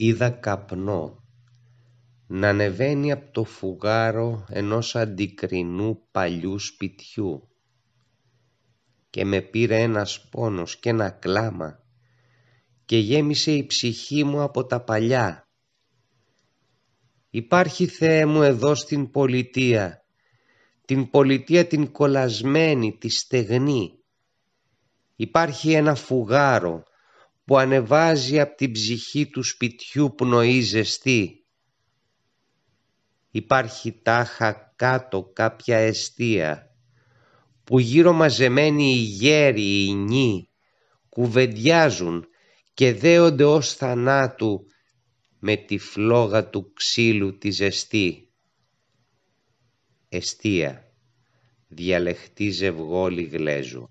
είδα καπνό να ανεβαίνει από το φουγάρο ενός αντικρινού παλιού σπιτιού και με πήρε ένας πόνος και ένα κλάμα και γέμισε η ψυχή μου από τα παλιά. Υπάρχει Θεέ μου εδώ στην πολιτεία, την πολιτεία την κολασμένη, τη στεγνή. Υπάρχει ένα φουγάρο που ανεβάζει από την ψυχή του σπιτιού πνοή ζεστή. Υπάρχει τάχα κάτω κάποια αιστεία που γύρω μαζεμένοι οι γέροι, οι νοί, κουβεντιάζουν και δέονται ως θανάτου με τη φλόγα του ξύλου τη ζεστή. Εστία, διαλεχτή ζευγόλη γλέζου.